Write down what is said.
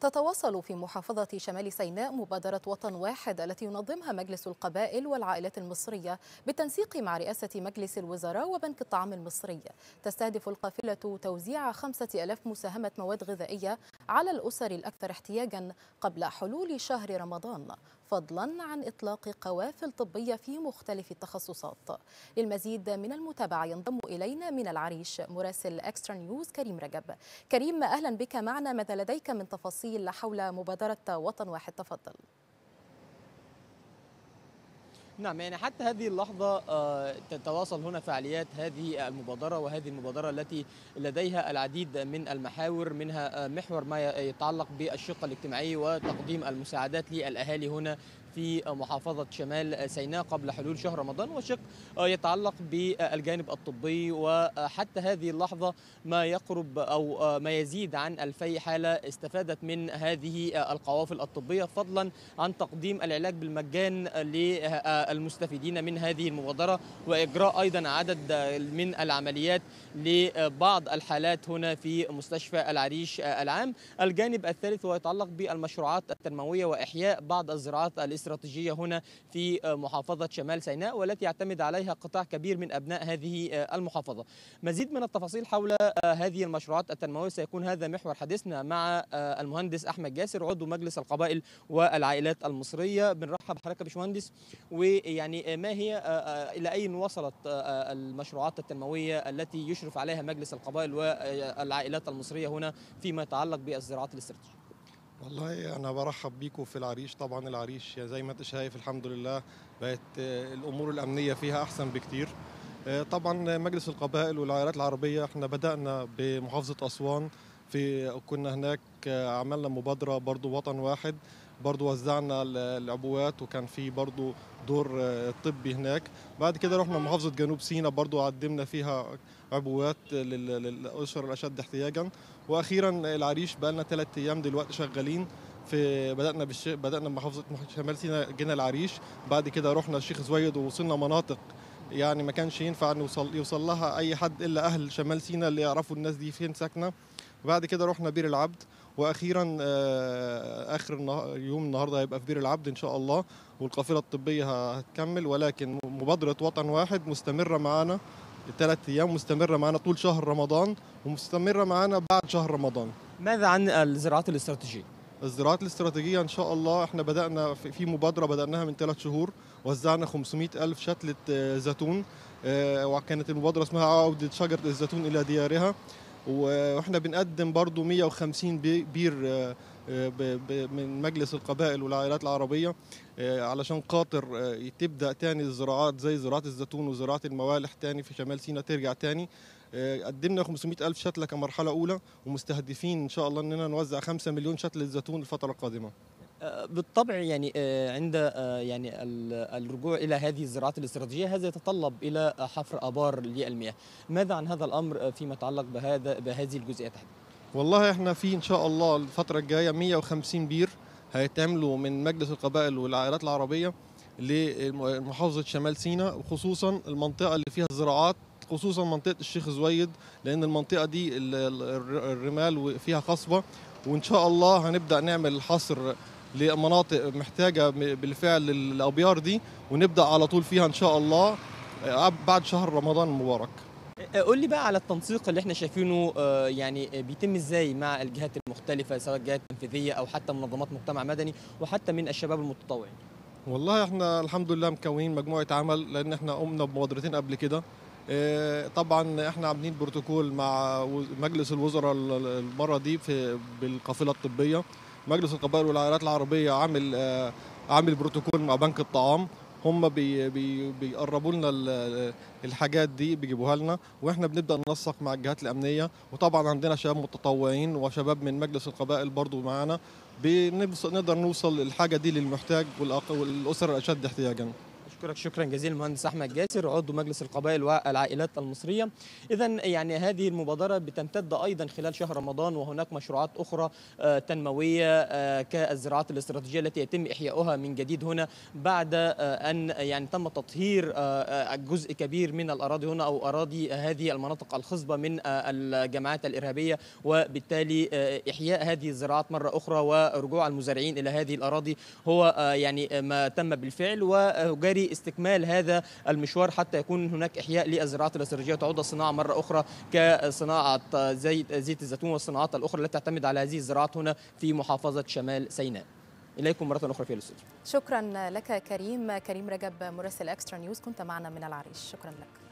تتواصل في محافظة شمال سيناء مبادرة وطن واحد التي ينظمها مجلس القبائل والعائلات المصرية بالتنسيق مع رئاسة مجلس الوزراء وبنك الطعام المصري تستهدف القافلة توزيع خمسة ألاف مساهمة مواد غذائية على الأسر الأكثر احتياجا قبل حلول شهر رمضان فضلا عن إطلاق قوافل طبية في مختلف التخصصات للمزيد من المتابعة ينضم إلينا من العريش مراسل أكسترا نيوز كريم رجب كريم أهلا بك معنا ماذا لديك من تفاصيل حول مبادرة وطن واحد تفضل نعم يعني حتى هذه اللحظة آه، تتواصل هنا فعاليات هذه المبادرة وهذه المبادرة التي لديها العديد من المحاور منها آه، محور ما يتعلق بالشقة الاجتماعية وتقديم المساعدات للأهالي هنا في محافظة شمال سيناء قبل حلول شهر رمضان وشق يتعلق بالجانب الطبي وحتى هذه اللحظة ما يقرب أو ما يزيد عن ألفي حالة استفادت من هذه القوافل الطبية فضلا عن تقديم العلاج بالمجان للمستفيدين من هذه المبادرة وإجراء أيضا عدد من العمليات لبعض الحالات هنا في مستشفى العريش العام الجانب الثالث هو يتعلق بالمشروعات التنموية وإحياء بعض الزراعات الاستراتيجية الاستراتيجية هنا في آه، محافظة شمال سيناء والتي يعتمد عليها قطاع كبير من أبناء هذه آه، المحافظة مزيد من التفاصيل حول آه، هذه المشروعات التنموية سيكون هذا محور حديثنا مع المهندس أحمد جاسر عضو مجلس القبائل والعائلات المصرية بنرحب بحضرتك يا باشمهندس ويعني ما هي إلى أين وصلت المشروعات التنموية التي يشرف عليها مجلس القبائل والعائلات المصرية هنا فيما يتعلق بالزراعات الاستراتيجية والله انا برحب بيكم في العريش طبعا العريش يعني زي ما انت شايف الحمد لله بقت آه، الامور الامنيه فيها احسن بكتير آه، طبعا مجلس القبائل والعائلات العربيه احنا بدانا بمحافظه اسوان في كنا هناك آه، عملنا مبادره برضو وطن واحد برضو وزعنا العبوات وكان في برضو دور آه، طبي هناك بعد كده رحنا محافظه جنوب سيناء برضو قدمنا فيها عبوات للاسر الاشد احتياجا واخيرا العريش بقى لنا ثلاث ايام دلوقتي شغالين في بدانا بالش... بدانا بمحافظه شمال سيناء جينا العريش بعد كده رحنا الشيخ زويد ووصلنا مناطق يعني ما كانش ينفع نوصل يوصل لها اي حد الا اهل شمال سيناء اللي يعرفوا الناس دي فين ساكنه وبعد كده رحنا بير العبد واخيرا آه، اخر يوم النهارده هيبقى في بير العبد ان شاء الله والقافله الطبيه هتكمل ولكن مبادره وطن واحد مستمره معانا الثلاث ايام مستمره معانا طول شهر رمضان ومستمره معانا بعد شهر رمضان. ماذا عن الزراعات الاستراتيجيه؟ الزراعات الاستراتيجيه ان شاء الله احنا بدانا في مبادره بداناها من ثلاث شهور وزعنا 500 الف شتله آه، زيتون آه، وكانت المبادره اسمها عوده شجره الزيتون الى ديارها واحنا بنقدم برضه 150 بير آه، آه، من مجلس القبائل والعائلات العربية آه، علشان خاطر تبدأ تاني الزراعات زي زراعة الزيتون وزراعة الموالح تاني في شمال سيناء ترجع تاني قدمنا 500 ألف شتلة كمرحلة أولى ومستهدفين إن شاء الله إننا نوزع 5 مليون شتلة زيتون الفترة القادمة آه، بالطبع يعني آه، عند آه، يعني الرجوع الى هذه الزراعات الاستراتيجيه هذا يتطلب الى حفر ابار للمياه ماذا عن هذا الامر فيما يتعلق بهذا بهذه الجزئيه تحديدا والله احنا في ان شاء الله الفتره الجايه 150 بير هيتعملوا من مجلس القبائل والعائلات العربيه لمحافظه شمال سيناء وخصوصا المنطقه اللي فيها الزراعات خصوصا منطقه الشيخ زويد لان المنطقه دي الرمال فيها خصبه وان شاء الله هنبدا نعمل حصر لمناطق محتاجه بالفعل الابيار دي ونبدا على طول فيها ان شاء الله آه، بعد شهر رمضان المبارك آه، قول لي بقى على التنسيق اللي احنا شايفينه آه، يعني بيتم ازاي مع الجهات المختلفه سواء الجهات التنفيذيه او حتى منظمات مجتمع مدني وحتى من الشباب المتطوعين والله احنا الحمد لله مكونين مجموعه عمل لان احنا قمنا بمبادرتين قبل كده طبعا احنا عاملين بروتوكول مع مجلس الوزراء المره دي في بالقافله الطبيه مجلس القبائل والعائلات العربيه عامل آه، عامل بروتوكول مع بنك الطعام هم بي بي بيقربوا لنا الحاجات دي بيجيبوها لنا واحنا بنبدا ننسق مع الجهات الامنيه وطبعا عندنا شباب متطوعين وشباب من مجلس القبائل برضو معانا بنقدر نوصل الحاجه دي للمحتاج والاسر الاشد احتياجا أشكرك شكرا جزيلا المهندس أحمد جاسر عضو مجلس القبائل والعائلات المصرية إذا يعني هذه المبادرة بتمتد أيضا خلال شهر رمضان وهناك مشروعات أخرى آه، تنموية آه، كالزراعات الاستراتيجية التي يتم إحياؤها من جديد هنا بعد آه، أن يعني تم تطهير جزء كبير من الأراضي هنا أو أراضي هذه المناطق الخصبة من الجماعات الإرهابية وبالتالي إحياء هذه الزراعات مرة أخرى ورجوع المزارعين إلى هذه الأراضي هو يعني ما تم بالفعل وجاري لاستكمال هذا المشوار حتى يكون هناك إحياء للزراعات الاستراتيجية وتعود الصناعة مرة أخرى كصناعة زيت, زيت الزيتون والصناعات الأخرى التي تعتمد على هذه الزراعات هنا في محافظة شمال سيناء إليكم مرة أخرى في الاستوديو شكرا لك كريم كريم رجب مراسل أكسترا نيوز كنت معنا من العريش شكرا لك